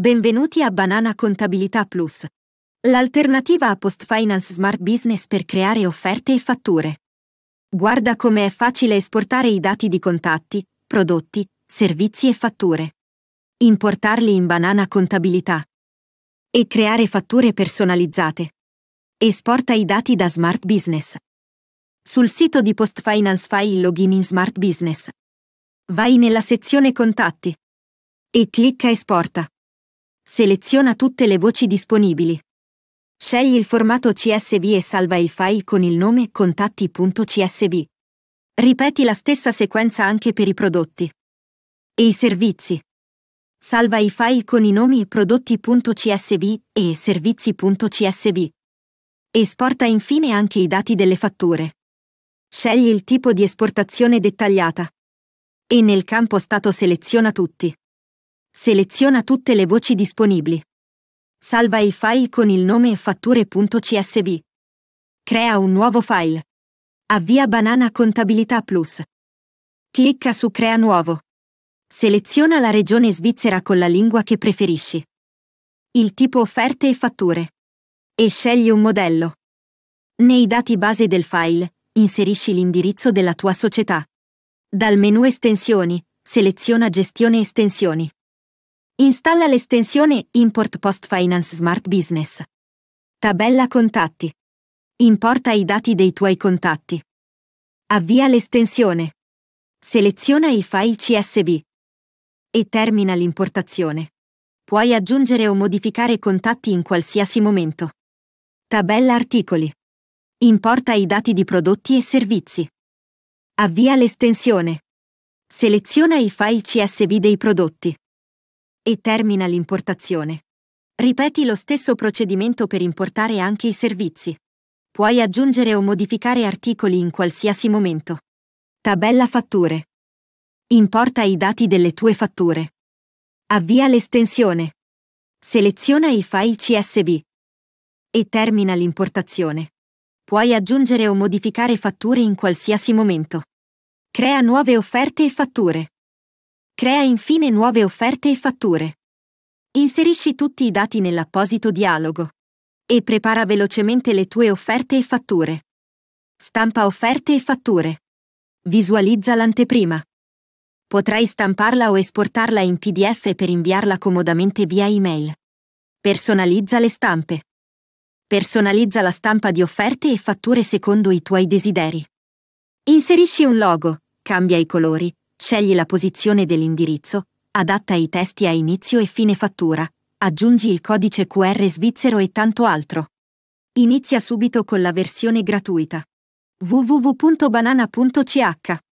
Benvenuti a Banana Contabilità Plus, l'alternativa a Post Finance Smart Business per creare offerte e fatture. Guarda come è facile esportare i dati di contatti, prodotti, servizi e fatture. Importarli in Banana Contabilità. E creare fatture personalizzate. Esporta i dati da Smart Business. Sul sito di Post Finance fai il login in Smart Business. Vai nella sezione Contatti. E clicca Esporta. Seleziona tutte le voci disponibili. Scegli il formato CSV e salva il file con il nome contatti.csv. Ripeti la stessa sequenza anche per i prodotti. E i servizi. Salva i file con i nomi prodotti.csv e servizi.csv. Esporta infine anche i dati delle fatture. Scegli il tipo di esportazione dettagliata. E nel campo stato seleziona tutti. Seleziona tutte le voci disponibili. Salva il file con il nome fatture.csv. Crea un nuovo file. Avvia Banana Contabilità Plus. Clicca su Crea nuovo. Seleziona la regione svizzera con la lingua che preferisci. Il tipo offerte e fatture. E scegli un modello. Nei dati base del file, inserisci l'indirizzo della tua società. Dal menu Estensioni, seleziona Gestione estensioni. Installa l'estensione Import Post Finance Smart Business. Tabella contatti. Importa i dati dei tuoi contatti. Avvia l'estensione. Seleziona il file CSV. E termina l'importazione. Puoi aggiungere o modificare contatti in qualsiasi momento. Tabella articoli. Importa i dati di prodotti e servizi. Avvia l'estensione. Seleziona il file CSV dei prodotti e termina l'importazione. Ripeti lo stesso procedimento per importare anche i servizi. Puoi aggiungere o modificare articoli in qualsiasi momento. Tabella fatture. Importa i dati delle tue fatture. Avvia l'estensione. Seleziona i file CSV. E termina l'importazione. Puoi aggiungere o modificare fatture in qualsiasi momento. Crea nuove offerte e fatture. Crea infine nuove offerte e fatture. Inserisci tutti i dati nell'apposito dialogo. E prepara velocemente le tue offerte e fatture. Stampa offerte e fatture. Visualizza l'anteprima. Potrai stamparla o esportarla in PDF per inviarla comodamente via email. Personalizza le stampe. Personalizza la stampa di offerte e fatture secondo i tuoi desideri. Inserisci un logo, cambia i colori, Scegli la posizione dell'indirizzo, adatta i testi a inizio e fine fattura, aggiungi il codice QR svizzero e tanto altro. Inizia subito con la versione gratuita www.banana.ch